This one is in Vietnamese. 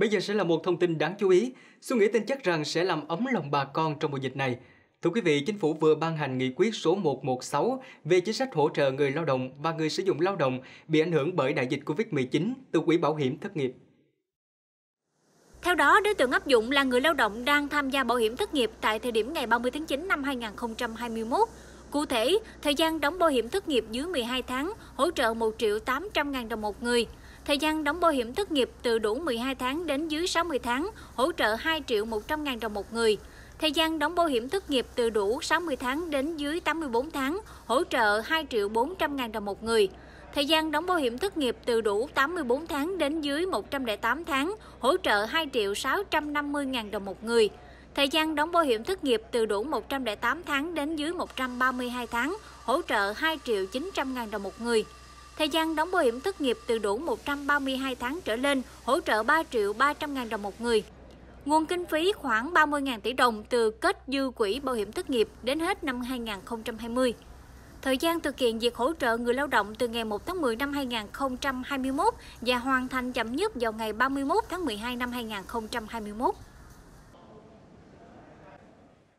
Bây giờ sẽ là một thông tin đáng chú ý, Xuân nghĩ tin chắc rằng sẽ làm ấm lòng bà con trong mùa dịch này. Thưa quý vị, Chính phủ vừa ban hành nghị quyết số 116 về chính sách hỗ trợ người lao động và người sử dụng lao động bị ảnh hưởng bởi đại dịch COVID-19 từ Quỹ Bảo hiểm Thất nghiệp. Theo đó, đối tượng áp dụng là người lao động đang tham gia bảo hiểm thất nghiệp tại thời điểm ngày 30 tháng 9 năm 2021. Cụ thể, thời gian đóng bảo hiểm thất nghiệp dưới 12 tháng hỗ trợ 1 triệu 800 ngàn đồng một người – Thời gian đóng bảo hiểm thất nghiệp từ đủ 12 tháng đến dưới 60 tháng, hỗ trợ 2 triệu 100 ngàn đồng một người. Thời gian đóng bảo hiểm thất nghiệp từ đủ 60 tháng đến dưới 84 tháng, hỗ trợ 2 triệu 400 ngàn đồng một người. Thời gian đóng bảo hiểm thất nghiệp từ đủ 84 tháng đến dưới 108 tháng, hỗ trợ 2 triệu 650 ngàn đồng một người. Thời gian đóng bảo hiểm thất nghiệp từ đủ 108 tháng đến dưới 132 tháng, hỗ trợ 2 triệu 900 ngàn đồng một người. Thời gian đóng bảo hiểm thất nghiệp từ đủ 132 tháng trở lên, hỗ trợ 3 triệu 300 ngàn đồng một người. Nguồn kinh phí khoảng 30.000 tỷ đồng từ kết dư quỹ bảo hiểm thất nghiệp đến hết năm 2020. Thời gian thực hiện việc hỗ trợ người lao động từ ngày 1 tháng 10 năm 2021 và hoàn thành chậm nhất vào ngày 31 tháng 12 năm 2021.